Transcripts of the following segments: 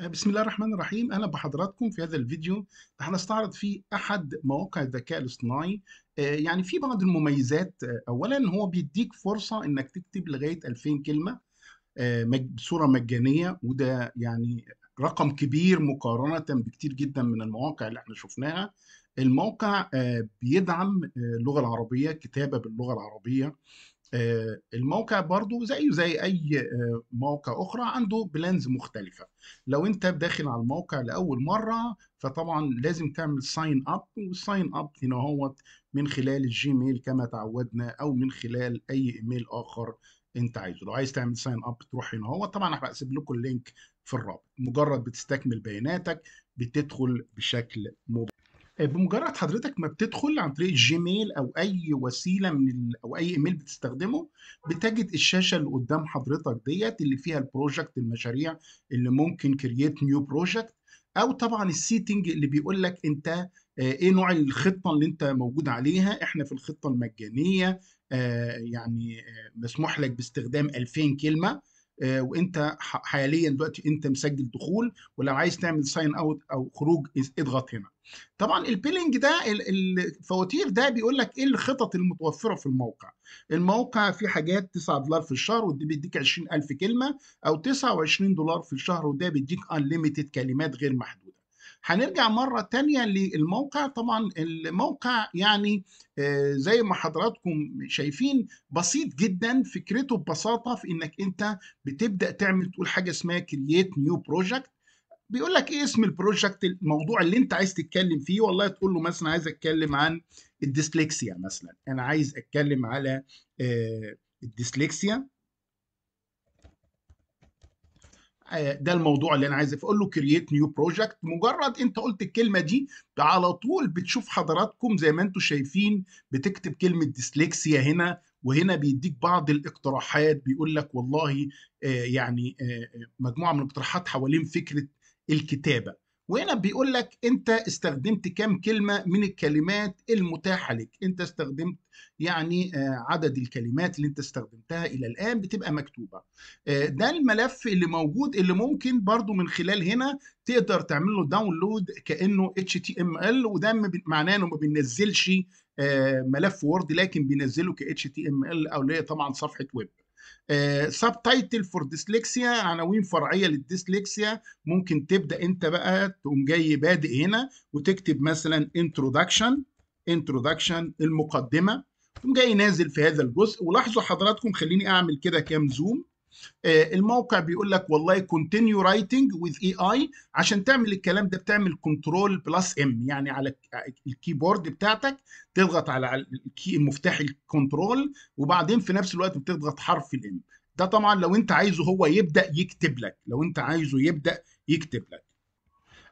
آه، بسم الله الرحمن الرحيم اهلا بحضراتكم في هذا الفيديو هنستعرض فيه احد مواقع الذكاء الاصطناعي آه، يعني في بعض المميزات آه، اولا هو بيديك فرصه انك تكتب لغايه 2000 كلمه بصوره مجانيه وده يعني رقم كبير مقارنه بكتير جدا من المواقع اللي احنا شفناها الموقع بيدعم اللغه العربيه كتابه باللغه العربيه آه، الموقع برضو زيه زي اي آه، موقع اخرى عنده بلانز مختلفه لو انت داخل على الموقع لاول مره فطبعا لازم تعمل ساين اب والساين اب هنا هو من خلال الجيميل كما تعودنا او من خلال اي ايميل اخر انت عايزه لو عايز تعمل ساين اب تروح هنا هو طبعا انا هسيب لكم اللينك في الرابط مجرد بتستكمل بياناتك بتدخل بشكل مباشر بمجرد حضرتك ما بتدخل عن طريق جيميل او اي وسيله من ال... او اي ايميل بتستخدمه بتجد الشاشه اللي قدام حضرتك ديت اللي فيها البروجكت المشاريع اللي ممكن كرييت نيو بروجكت او طبعا السيتنج اللي بيقول لك انت آه، ايه نوع الخطه اللي انت موجود عليها احنا في الخطه المجانيه آه، يعني آه، مسموح لك باستخدام 2000 كلمه آه، وانت حاليا دلوقتي انت مسجل دخول ولو عايز تعمل ساين اوت او خروج اضغط هنا طبعا البيلنج ده الفواتير ده بيقول لك ايه الخطط المتوفره في الموقع الموقع فيه حاجات 9 دولار في الشهر ودي بيديك 20000 كلمه او 29 دولار في الشهر وده بيديك انليميتد كلمات غير محدوده هنرجع مرة تانية للموقع طبعا الموقع يعني آه، زي ما حضراتكم شايفين بسيط جدا فكرته ببساطة في انك انت بتبدأ تعمل تقول حاجة اسمها كرييت نيو بروجكت بيقول لك ايه اسم البروجكت الموضوع اللي انت عايز تتكلم فيه والله تقول له مثلا عايز اتكلم عن الديسلكسيا مثلا انا عايز اتكلم على آه، الديسلكسيا ده الموضوع اللي انا عايز اقول له كرييت نيو بروجكت مجرد انت قلت الكلمه دي على طول بتشوف حضراتكم زي ما انتم شايفين بتكتب كلمه ديسلكسيا هنا وهنا بيديك بعض الاقتراحات بيقول لك والله آه، يعني آه، آه، مجموعه من الاقتراحات حوالين فكره الكتابه وهنا بيقول لك انت استخدمت كم كلمه من الكلمات المتاحه لك انت استخدمت يعني آه، عدد الكلمات اللي انت استخدمتها الى الان بتبقى مكتوبه آه، ده الملف اللي موجود اللي ممكن برضو من خلال هنا تقدر تعمل له داونلود كانه HTML وده معناه انه ما بينزلش آه، ملف وورد لكن بينزله ك HTML او اللي هي طبعا صفحه ويب سب تايتل فور ديسلكسيا عناوين فرعيه للديسلكسيا ممكن تبدا انت بقى تقوم جاي بادئ هنا وتكتب مثلا انترودكشن انترودكشن المقدمه تقوم جاي نازل في هذا الجزء ولاحظوا حضراتكم خليني اعمل كده كام زوم آه، الموقع بيقول لك والله كونتينيو رايتنج وذ اي اي عشان تعمل الكلام ده بتعمل كنترول بلس ام يعني على آه، الكيبورد بتاعتك تضغط على مفتاح الكنترول وبعدين في نفس الوقت بتضغط حرف الام ده طبعا لو انت عايزه هو يبدا يكتب لك لو انت عايزه يبدا يكتب لك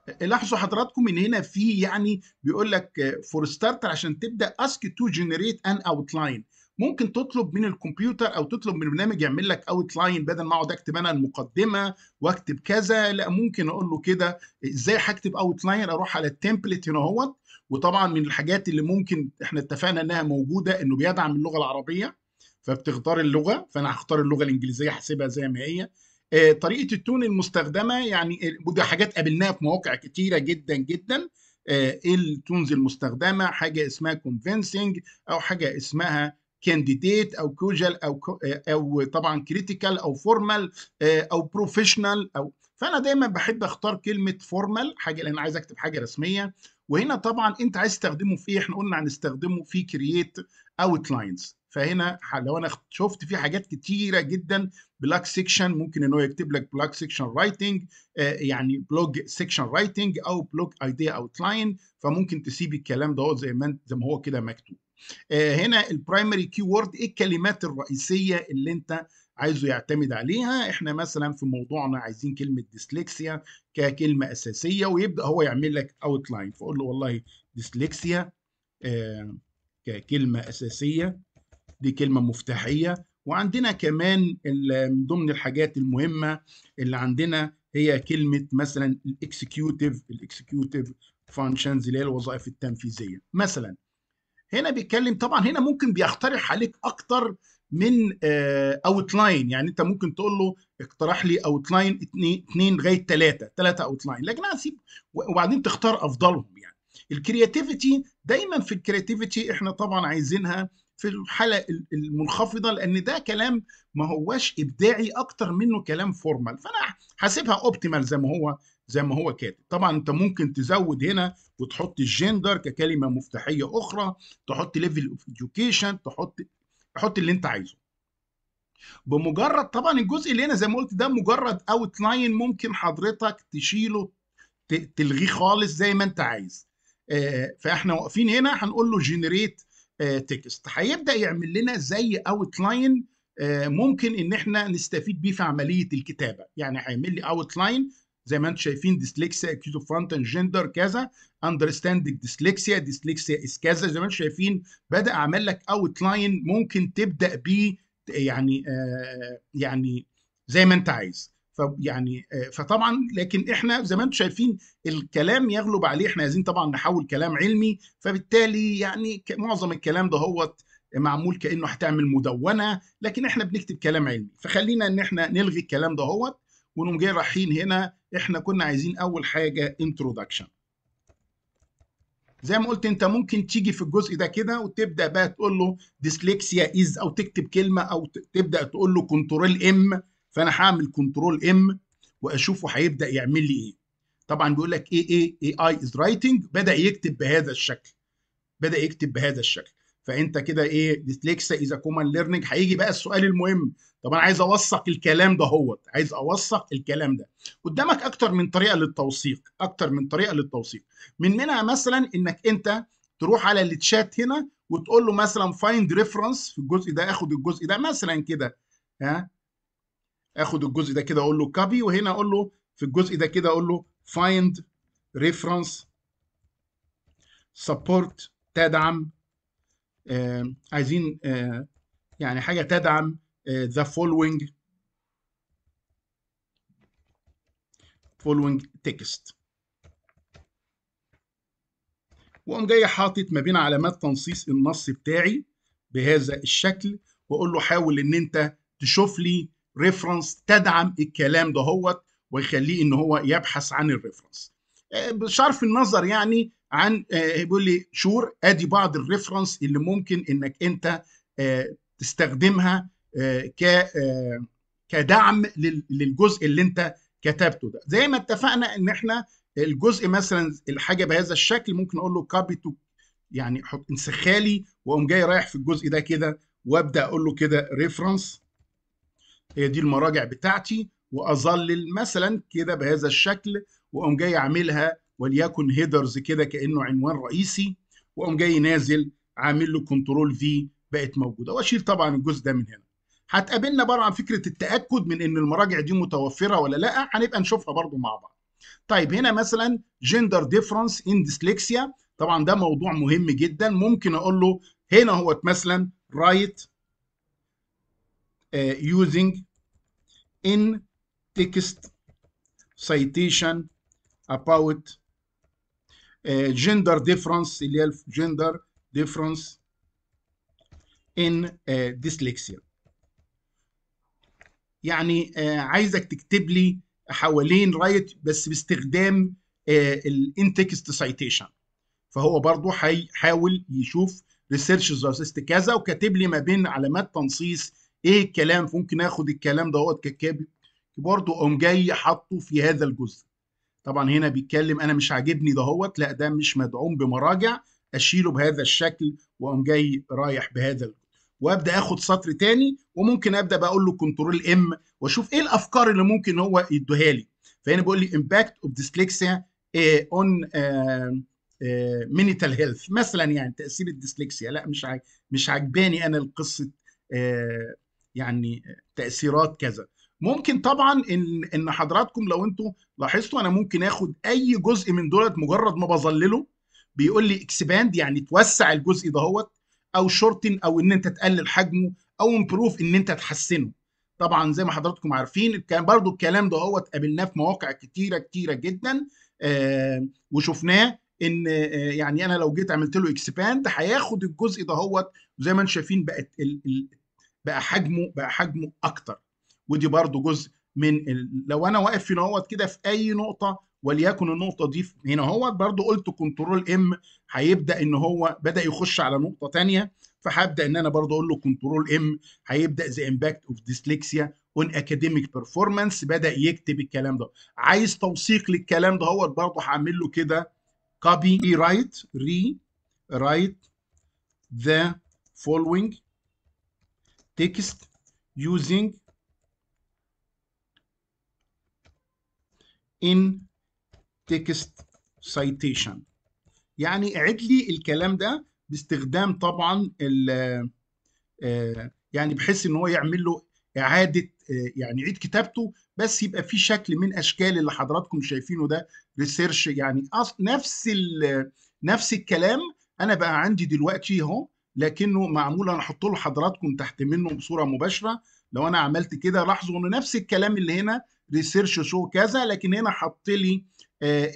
آه، لاحظوا حضراتكم ان هنا في يعني بيقول لك فور ستارتر عشان تبدا اسك تو جنريت ان اوت لاين ممكن تطلب من الكمبيوتر او تطلب من برنامج يعمل لك اوت لاين بدل ما اقعد اكتب انا المقدمه واكتب كذا لا ممكن اقول له كده ازاي هكتب اوت لاين اروح على التمبلت هنا اهوت وطبعا من الحاجات اللي ممكن احنا اتفقنا انها موجوده انه بيدعم اللغه العربيه فبتختار اللغه فانا هختار اللغه الانجليزيه هسيبها زي ما هي آه، طريقه التون المستخدمه يعني ودي حاجات قابلناها في مواقع كتيره جدا جدا ايه التونز المستخدمه حاجه اسمها كونفينسنج او حاجه اسمها كانديديت او كوجل او آه، او طبعا كريتيكال او فورمال آه، او بروفيشنال او فانا دايما بحب اختار كلمه فورمال حاجه لان عايز اكتب حاجه رسميه وهنا طبعا انت عايز تستخدمه في ايه احنا قلنا هنستخدمه في كرييت اوتلاينز فهنا لو انا شفت في حاجات كتيره جدا بلاك سيكشن ممكن ان هو يكتب لك بلاك سيكشن رايتنج يعني بلوج سيكشن رايتنج او بلوج ايديا اوت لاين فممكن تسيب الكلام ده زي ما زي ما هو كده مكتوب آه، هنا البرايمري كي وورد ايه الكلمات الرئيسيه اللي انت عايزه يعتمد عليها احنا مثلا في موضوعنا عايزين كلمه ديسلكسيا ككلمه اساسيه ويبدا هو يعمل لك اوتلاين فاقول له والله ديسلكسيا آه، ككلمه اساسيه دي كلمه مفتاحيه وعندنا كمان من ضمن الحاجات المهمه اللي عندنا هي كلمه مثلا الاكسكيوتيف الاكسكيوتيف فانكشنز اللي هي الوظائف التنفيذيه مثلا هنا بيتكلم طبعا هنا ممكن بيقترح عليك اكتر من اوتلاين آه، يعني انت ممكن تقول له اقترح لي اوتلاين اثنين لغايه ثلاثه ثلاثه اوتلاين لكن انا هسيب وبعدين تختار افضلهم يعني الكرياتيفيتي دايما في الكرياتيفيتي احنا طبعا عايزينها في الحالة المنخفضة لأن ده كلام ما هواش إبداعي أكتر منه كلام فورمال فأنا هسيبها أوبتيمال زي ما هو زي ما هو كاتب طبعا انت ممكن تزود هنا وتحط الجندر ككلمه مفتاحيه اخرى تحط ليفل اوف education تحط تحط اللي انت عايزه بمجرد طبعا الجزء اللي هنا زي ما قلت ده مجرد اوت لاين ممكن حضرتك تشيله تلغيه خالص زي ما انت عايز آه، فاحنا واقفين هنا هنقول له جنريت تكست آه، هيبدا يعمل لنا زي اوت آه، لاين ممكن ان احنا نستفيد بيه في عمليه الكتابه يعني هيعمل لي اوت لاين زي ما انتم شايفين ديسلكسيا اكيوت فانتن جندر كذا اندرستاندنج ديسلكسيا ديسلكسيا از كذا زي ما انتم شايفين بدا اعمل لك اوت لاين ممكن تبدا بيه يعني آه يعني زي ما انت عايز فيعني آه فطبعا لكن احنا زي ما انتم شايفين الكلام يغلب عليه احنا عايزين طبعا نحول كلام علمي فبالتالي يعني معظم الكلام ده هو معمول كانه هتعمل مدونه لكن احنا بنكتب كلام علمي فخلينا ان احنا نلغي الكلام ده هو ونقوم جاي رايحين هنا احنا كنا عايزين اول حاجه انترودكشن زي ما قلت انت ممكن تيجي في الجزء ده كده وتبدا بقى تقول له ديسلكسيا از او تكتب كلمه او تبدا تقول له كنترول ام فانا هعمل كنترول ام واشوفه هيبدا يعمل لي ايه طبعا بيقول لك ايه ايه اي اي از رايتنج بدا يكتب بهذا الشكل بدا يكتب بهذا الشكل فانت كده ايه ديسلكسيا از كومن ليرنينج هيجي بقى السؤال المهم طب انا عايز اوثق الكلام ده هو عايز اوثق الكلام ده قدامك اكتر من طريقه للتوثيق اكتر من طريقه للتوثيق من منها مثلا انك انت تروح على التشات هنا وتقول له مثلا فايند ريفرنس في الجزء ده اخد الجزء ده مثلا كده ها اخد الجزء ده كده اقول له كوبي وهنا اقول له في الجزء ده كده اقول له فايند ريفرنس سبورت تدعم آه عايزين آه يعني حاجه تدعم آه، the following following text واقوم جاي حاطط ما بين علامات تنصيص النص بتاعي بهذا الشكل واقول له حاول ان انت تشوف لي ريفرنس تدعم الكلام دهوت ويخليه ان هو يبحث عن الريفرنس آه، بصرف النظر يعني عن بيقول آه، لي شور ادي بعض الريفرنس اللي ممكن انك انت تستخدمها ك كدعم للجزء اللي انت كتبته ده زي ما اتفقنا ان احنا الجزء مثلا الحاجه بهذا الشكل ممكن اقول له كوبي تو يعني حط انسخها لي واقوم جاي رايح في الجزء ده كده وابدا اقول له كده ريفرنس هي دي المراجع بتاعتي واظلل مثلا كده بهذا الشكل واقوم جاي عاملها وليكن هيدرز كده كانه عنوان رئيسي واقوم جاي نازل عامل له كنترول في بقت موجوده واشيل طبعا الجزء ده من هنا هتقابلنا بره عن فكره التاكد من ان المراجع دي متوفره ولا لا هنبقى نشوفها برضو مع بعض طيب هنا مثلا جندر ديفرنس ان ديسلكسيا طبعا ده موضوع مهم جدا ممكن اقول له هنا هو مثلا رايت يوزنج ان تكست citation about جندر uh, gender difference اللي هي gender difference in uh, dyslexia يعني آه، عايزك تكتب لي حوالين رايت بس باستخدام آه، الانتكست سايتيشن فهو برضو هيحاول يشوف ريسيرش زارسيست كذا وكاتب لي ما بين علامات تنصيص ايه الكلام ممكن اخد الكلام دوت ككابي برضه قوم جاي حاطه في هذا الجزء طبعا هنا بيتكلم انا مش عاجبني دهوت لا ده مش مدعوم بمراجع اشيله بهذا الشكل واقوم جاي رايح بهذا الجزء وابدا اخد سطر تاني وممكن ابدا بقول له كنترول ام واشوف ايه الافكار اللي ممكن هو يديها لي فهنا بيقول لي امباكت اوف ديسلكسيا اون مينيتال هيلث مثلا يعني تاثير الديسلكسيا لا مش مش عجباني انا القصه uh, يعني تاثيرات كذا ممكن طبعا ان ان حضراتكم لو انتم لاحظتوا انا ممكن اخد اي جزء من دولت مجرد ما بظلله بيقول لي اكسباند يعني توسع الجزء دهوت او شورتن او ان انت تقلل حجمه او امبروف ان انت تحسنه طبعا زي ما حضراتكم عارفين كان برضو الكلام ده هو اتقابلناه في مواقع كتيره كتيره جدا آه، وشفناه ان آه، يعني انا لو جيت عملت له اكسباند هياخد الجزء ده هو زي ما انتم شايفين بقت ال ال بقى حجمه بقى حجمه اكتر ودي برضو جزء من لو انا واقف في نقط كده في اي نقطه وليكن النقطه دي هنا هو برضو قلت كنترول ام هيبدا ان هو بدا يخش على نقطه ثانيه فهبدا ان انا برضو اقول له كنترول ام هيبدا ذا امباكت اوف ديسلكسيا اون اكاديميك بيرفورمانس بدا يكتب الكلام ده عايز توثيق للكلام ده هو برضو هعمل له كده copy rewrite rewrite the following text using in تكست سايتيشن يعني اعد لي الكلام ده باستخدام طبعا ال آه، يعني بحيث ان هو يعمل له اعاده آه، يعني عيد كتابته بس يبقى في شكل من اشكال اللي حضراتكم شايفينه ده ريسيرش يعني نفس نفس الكلام انا بقى عندي دلوقتي اهو لكنه معمول انا احط له حضراتكم تحت منه بصوره مباشره لو انا عملت كده لاحظوا انه نفس الكلام اللي هنا ريسيرش شو كذا لكن هنا حط لي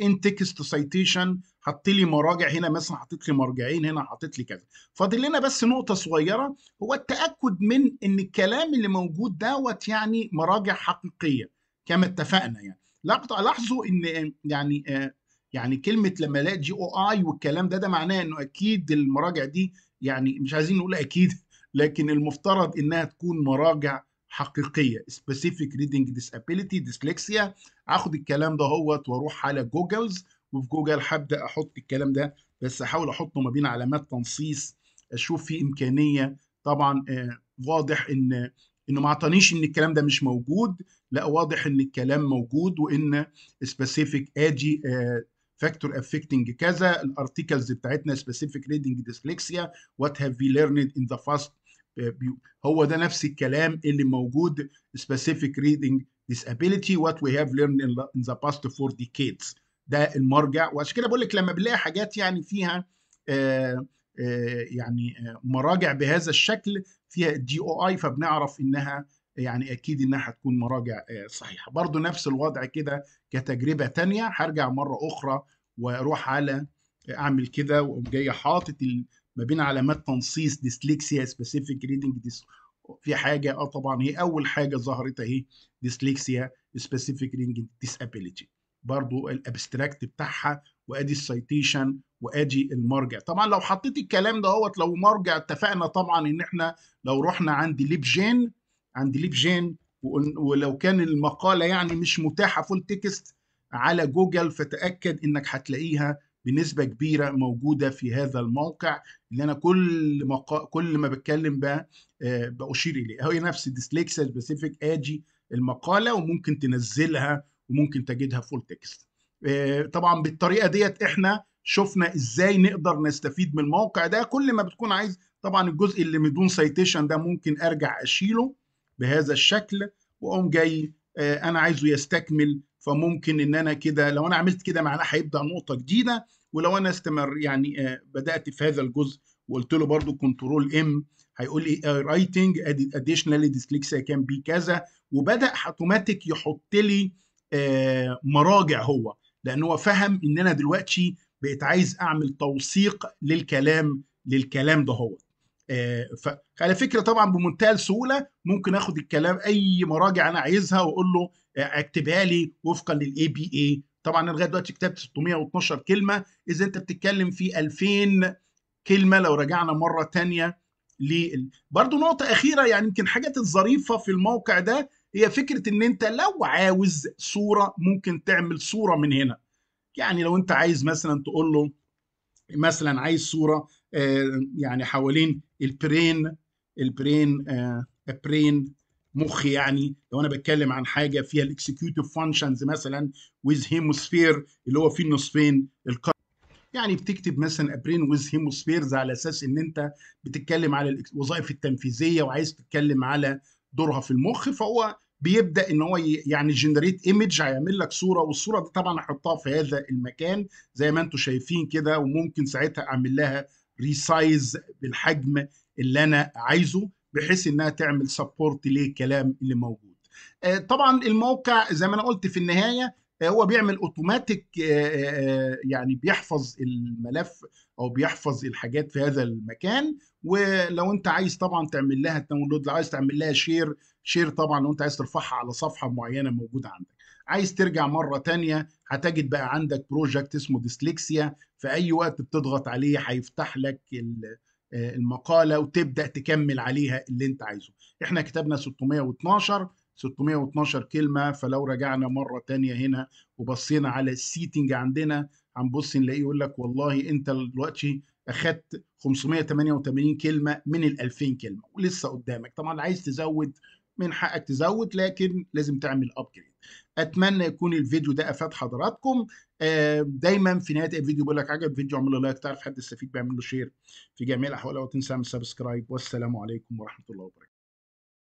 ان تكست سايتيشن حط لي مراجع هنا مثلا حطيت لي مرجعين هنا حطيت لي كذا فاضل لنا بس نقطه صغيره هو التاكد من ان الكلام اللي موجود دوت يعني مراجع حقيقيه كما اتفقنا يعني لاحظوا ان آه، يعني آه، يعني كلمه لما الاقي جي او اي والكلام ده ده معناه انه اكيد المراجع دي يعني مش عايزين نقول اكيد لكن المفترض انها تكون مراجع حقيقيه سبيسيفيك ريدنج ديسابيليتي ديسلكسيا هاخد الكلام ده هوت واروح على جوجلز وفي جوجل هبدا احط الكلام ده بس احاول احطه ما بين علامات تنصيص اشوف في امكانيه طبعا آه، واضح ان انه ما اعطانيش ان الكلام ده مش موجود لا واضح ان الكلام موجود وان سبيسيفيك اجي فاكتور آه، افكتنج كذا الارتكلز بتاعتنا سبيسيفيك ريدنج ديسلكسيا وات هاف في ليرند ان ذا فاست هو ده نفس الكلام اللي موجود specific reading disability what we have learned in the past four decades ده المرجع وعشان كده بقول لك لما بنلاقي حاجات يعني فيها آآ آه، آآ آه، يعني آه، مراجع بهذا الشكل فيها الدي او اي فبنعرف انها يعني اكيد انها هتكون مراجع صحيحه برضو نفس الوضع كده كتجربه تانية هرجع مره اخرى واروح على اعمل كده وجاي حاطط ما بين علامات تنصيص ديسليكسيا سبيسيفيك ريدنج ديس في حاجه اه طبعا هي اول حاجه ظهرت اهي ديسليكسيا سبيسيفيك ريدنج ديسابيليتي برضو الابستراكت بتاعها وادي السيتيشن وادي المرجع طبعا لو حطيت الكلام ده هوت لو مرجع اتفقنا طبعا ان احنا لو رحنا عند ليب جين عند ليب جين ولو كان المقاله يعني مش متاحه فول تكست على جوجل فتاكد انك هتلاقيها بنسبه كبيره موجوده في هذا الموقع اللي انا كل مقا... كل ما بتكلم بقى آه، باشير اليه هي نفس ديسليكسيا سبيسيفيك اجي المقاله وممكن تنزلها وممكن تجدها فول تكست آه، طبعا بالطريقه ديت احنا شفنا ازاي نقدر نستفيد من الموقع ده كل ما بتكون عايز طبعا الجزء اللي بدون سايتيشن ده ممكن ارجع اشيله بهذا الشكل واقوم جاي آه، انا عايزه يستكمل فممكن ان انا كده لو انا عملت كده معناه هيبدا نقطه جديده ولو انا استمر يعني آه، بدات في هذا الجزء وقلت له برضو كنترول ام هيقول لي رايتنج اديشنالي ديسليكسيا كان بي كذا وبدا اوتوماتيك يحط لي آه، مراجع هو لان هو فهم ان انا دلوقتي بقيت عايز اعمل توثيق للكلام للكلام ده هو آه، فعلى فكره طبعا بمنتهى السهوله ممكن اخد الكلام اي مراجع انا عايزها واقول له اكتبها لي وفقا للاي بي اي طبعا انا لغايه دلوقتي كتبت 612 كلمه اذا انت بتتكلم في 2000 كلمه لو رجعنا مره ثانيه لل... برضه نقطه اخيره يعني يمكن حاجه الظريفه في الموقع ده هي فكره ان انت لو عاوز صوره ممكن تعمل صوره من هنا يعني لو انت عايز مثلا تقول له مثلا عايز صوره آه، يعني حوالين البرين البرين آه، برين مخ يعني لو انا بتكلم عن حاجه فيها الاكسكيوتيف فانكشنز مثلا ويز هيموسفير اللي هو فيه النصفين يعني بتكتب مثلا ابرين ويز هيموسفيرز على اساس ان انت بتتكلم على الوظائف التنفيذيه وعايز تتكلم على دورها في المخ فهو بيبدا ان هو يعني جنريت ايمج هيعمل لك صوره والصوره دي طبعا احطها في هذا المكان زي ما انتم شايفين كده وممكن ساعتها اعمل لها ريسايز بالحجم اللي انا عايزه بحيث انها تعمل سبورت للكلام اللي موجود آه، طبعا الموقع زي ما انا قلت في النهايه آه، هو بيعمل اوتوماتيك آه، يعني بيحفظ الملف او بيحفظ الحاجات في هذا المكان ولو انت عايز طبعا تعمل لها داونلود لو عايز تعمل لها شير شير طبعا لو انت عايز ترفعها على صفحه معينه موجوده عندك عايز ترجع مرة تانية هتجد بقى عندك بروجكت اسمه ديسلكسيا في أي وقت بتضغط عليه هيفتح لك آه، المقاله وتبدا تكمل عليها اللي انت عايزه احنا كتبنا 612 612 كلمه فلو رجعنا مره تانية هنا وبصينا على السيتنج عندنا هنبص نلاقيه يقول لك والله انت دلوقتي اخدت 588 كلمه من ال 2000 كلمه ولسه قدامك طبعا عايز تزود من حقك تزود لكن لازم تعمل ابجريد اتمنى يكون الفيديو ده افاد حضراتكم آه، دايما في نهايه الفيديو بقول لك عجب الفيديو اعمل له لايك تعرف حد يستفيد بيعمل له شير في جميع الاحوال وتنسى تنسى سبسكرايب والسلام عليكم ورحمه الله وبركاته